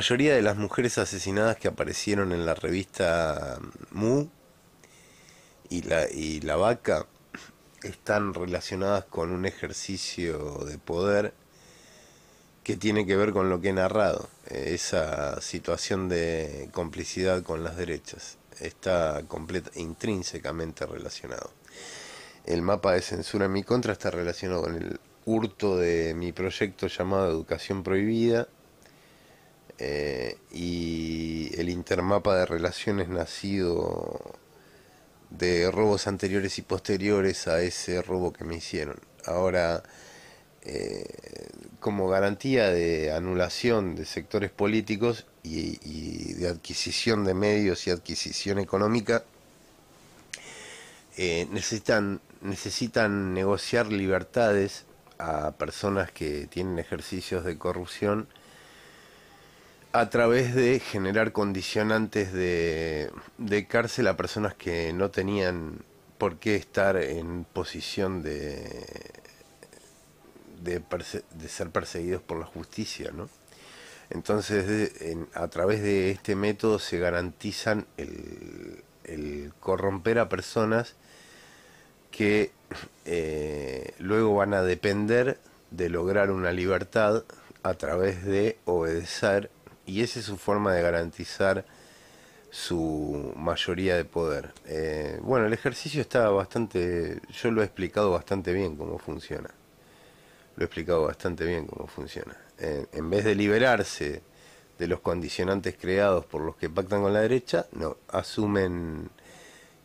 La mayoría de las mujeres asesinadas que aparecieron en la revista mm, Mu y la, y la vaca están relacionadas con un ejercicio de poder que tiene que ver con lo que he narrado, eh, esa situación de complicidad con las derechas, está intrínsecamente relacionado. El mapa de censura en mi contra está relacionado con el hurto de mi proyecto llamado Educación Prohibida, eh, y el intermapa de relaciones nacido de robos anteriores y posteriores a ese robo que me hicieron. Ahora, eh, como garantía de anulación de sectores políticos y, de adquisición de medios y adquisición económica, eh, necesitan negociar libertades a personas que tienen ejercicios de corrupción a través de generar condicionantes de, cárcel a personas que no tenían por qué estar en posición de, de, ser perseguidos por la justicia, ¿no? Entonces, a través de este método se garantizan el, corromper a personas que eh, luego van a depender de lograr una libertad a través de obedecer y esa es su forma de garantizar su mayoría de poder. Eh, bueno, el ejercicio está bastante, yo lo he explicado bastante bien cómo funciona. Lo he explicado bastante bien cómo funciona. Eh, en vez de liberarse de los condicionantes creados por los que pactan con la derecha, no, asumen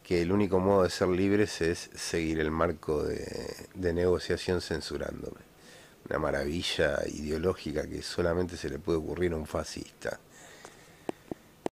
que el único modo de ser libres es seguir el marco de negociación censurándome una maravilla ideológica que solamente se le puede ocurrir a un fascista.